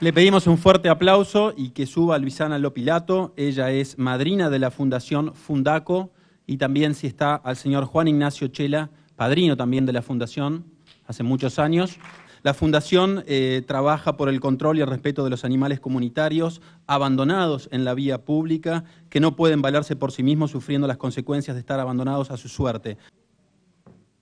Le pedimos un fuerte aplauso y que suba Luisana Lopilato. Ella es madrina de la Fundación Fundaco y también si está al señor Juan Ignacio Chela, padrino también de la Fundación hace muchos años. La Fundación eh, trabaja por el control y el respeto de los animales comunitarios abandonados en la vía pública que no pueden valerse por sí mismos sufriendo las consecuencias de estar abandonados a su suerte.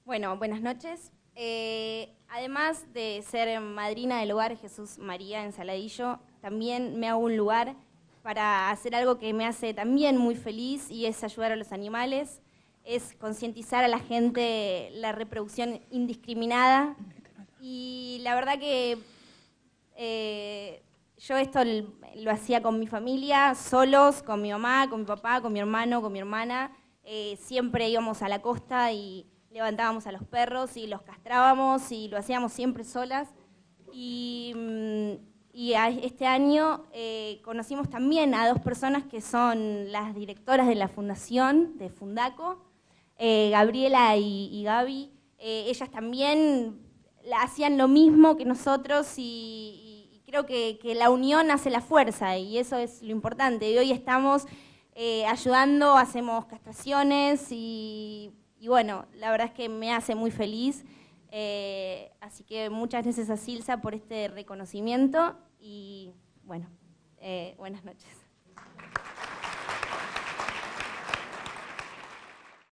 Bueno, buenas noches. Eh, además de ser madrina del hogar Jesús María en Saladillo, también me hago un lugar para hacer algo que me hace también muy feliz y es ayudar a los animales, es concientizar a la gente la reproducción indiscriminada. Y la verdad que eh, yo esto lo hacía con mi familia, solos, con mi mamá, con mi papá, con mi hermano, con mi hermana. Eh, siempre íbamos a la costa y levantábamos a los perros y los castrábamos y lo hacíamos siempre solas. Y, mm, este año eh, conocimos también a dos personas que son las directoras de la fundación de Fundaco, eh, Gabriela y, Gaby. Eh, ellas también hacían lo mismo que nosotros y, creo que, que, la unión hace la fuerza y eso es lo importante. Y hoy estamos ayudando, hacemos castraciones y y bueno, la verdad es que me hace muy feliz. Eh, así que muchas gracias a Silsa por este reconocimiento y bueno, eh, buenas noches.